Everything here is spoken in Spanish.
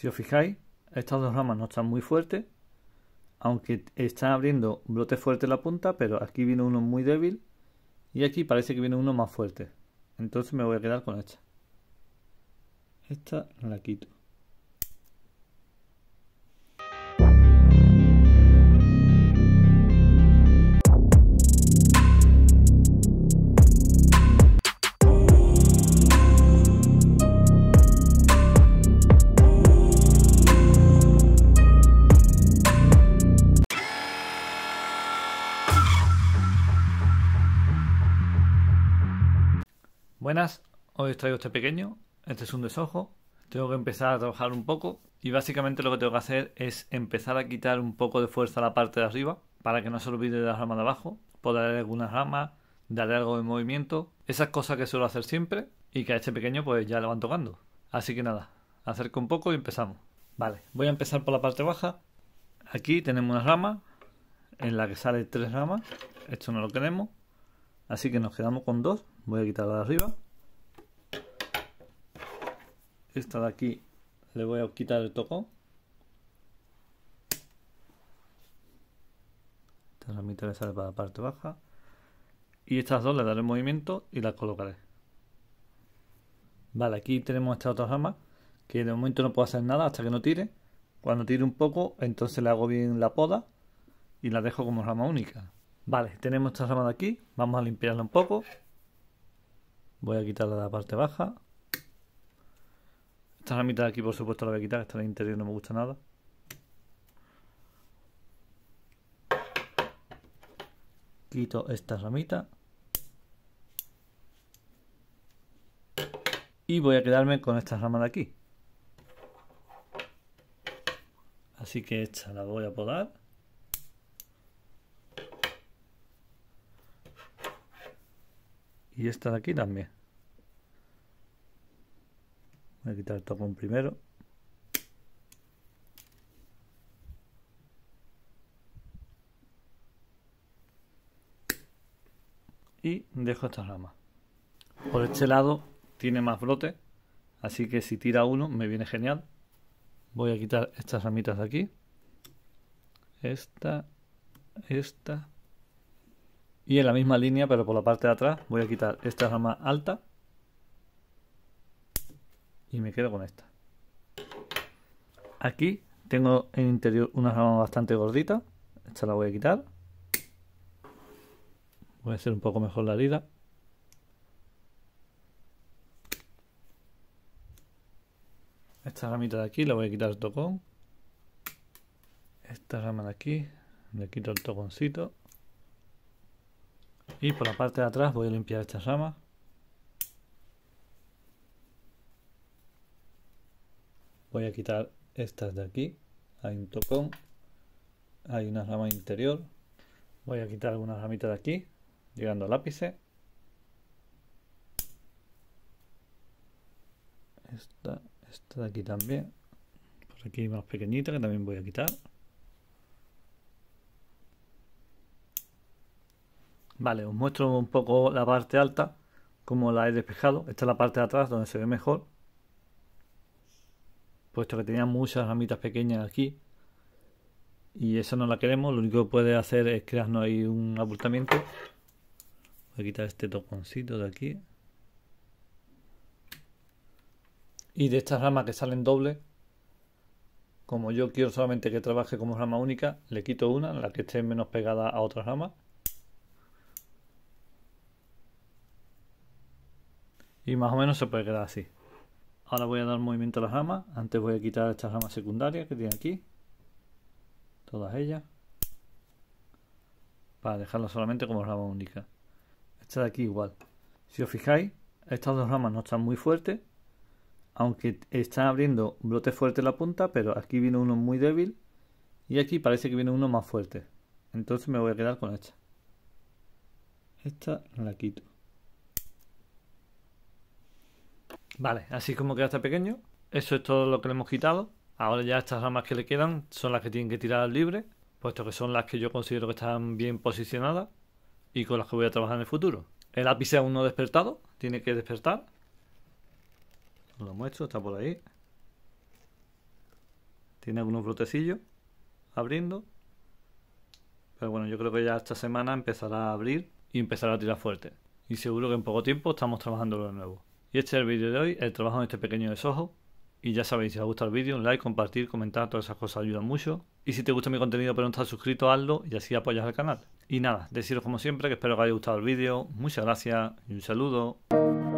Si os fijáis, estas dos ramas no están muy fuertes, aunque están abriendo un brote fuerte la punta, pero aquí viene uno muy débil y aquí parece que viene uno más fuerte. Entonces me voy a quedar con esta. Esta la quito. Buenas, hoy os traigo este pequeño, este es un desojo, tengo que empezar a trabajar un poco y básicamente lo que tengo que hacer es empezar a quitar un poco de fuerza a la parte de arriba para que no se olvide de las ramas de abajo, darle algunas ramas, darle algo de movimiento, esas cosas que suelo hacer siempre y que a este pequeño pues ya le van tocando. Así que nada, acerco un poco y empezamos. Vale, voy a empezar por la parte baja. Aquí tenemos una rama en la que sale tres ramas, esto no lo queremos, así que nos quedamos con dos voy a la de arriba esta de aquí le voy a quitar el tocón esta la le para la parte baja y estas dos le daré movimiento y las colocaré vale aquí tenemos esta otra rama que de momento no puedo hacer nada hasta que no tire cuando tire un poco entonces le hago bien la poda y la dejo como rama única vale tenemos esta rama de aquí vamos a limpiarla un poco Voy a de la parte baja. Esta ramita de aquí, por supuesto, la voy a quitar. está en el interior no me gusta nada. Quito esta ramita. Y voy a quedarme con esta rama de aquí. Así que esta la voy a podar. y esta de aquí también. Voy a quitar el tocón primero. Y dejo esta rama. Por este lado tiene más brote, así que si tira uno me viene genial. Voy a quitar estas ramitas de aquí. Esta, esta y en la misma línea, pero por la parte de atrás, voy a quitar esta rama alta. Y me quedo con esta. Aquí tengo en interior una rama bastante gordita. Esta la voy a quitar. Voy a hacer un poco mejor la herida. Esta ramita de aquí la voy a quitar el tocón. Esta rama de aquí le quito el toconcito. Y por la parte de atrás voy a limpiar estas ramas. Voy a quitar estas de aquí. Hay un tocón. Hay una rama interior. Voy a quitar algunas ramitas de aquí, llegando al ápice. Esta, esta de aquí también. Por aquí más pequeñita que también voy a quitar. Vale, os muestro un poco la parte alta, como la he despejado. Esta es la parte de atrás donde se ve mejor, puesto que tenía muchas ramitas pequeñas aquí. Y esa no la queremos, lo único que puede hacer es crearnos ahí un abultamiento. Voy a quitar este toconcito de aquí. Y de estas ramas que salen doble, como yo quiero solamente que trabaje como rama única, le quito una, la que esté menos pegada a otra rama. Y más o menos se puede quedar así. Ahora voy a dar movimiento a las ramas. Antes voy a quitar estas ramas secundarias que tiene aquí. Todas ellas. Para dejarlas solamente como rama única. Esta de aquí igual. Si os fijáis, estas dos ramas no están muy fuertes. Aunque están abriendo un brote fuerte la punta, pero aquí viene uno muy débil. Y aquí parece que viene uno más fuerte. Entonces me voy a quedar con esta. Esta la quito. Vale, así como queda hasta este pequeño. Eso es todo lo que le hemos quitado. Ahora ya estas ramas que le quedan son las que tienen que tirar al libre, puesto que son las que yo considero que están bien posicionadas y con las que voy a trabajar en el futuro. El ápice aún no ha despertado, tiene que despertar. Lo muestro, está por ahí. Tiene algunos brotecillos abriendo. Pero bueno, yo creo que ya esta semana empezará a abrir y empezará a tirar fuerte. Y seguro que en poco tiempo estamos trabajando de nuevo. Y este es el vídeo de hoy, el trabajo en este pequeño desojo. Y ya sabéis, si os gusta el vídeo, un like, compartir, comentar, todas esas cosas ayudan mucho. Y si te gusta mi contenido pero no estás suscrito, hazlo y así apoyas al canal. Y nada, deciros como siempre que espero que os haya gustado el vídeo, muchas gracias y un saludo.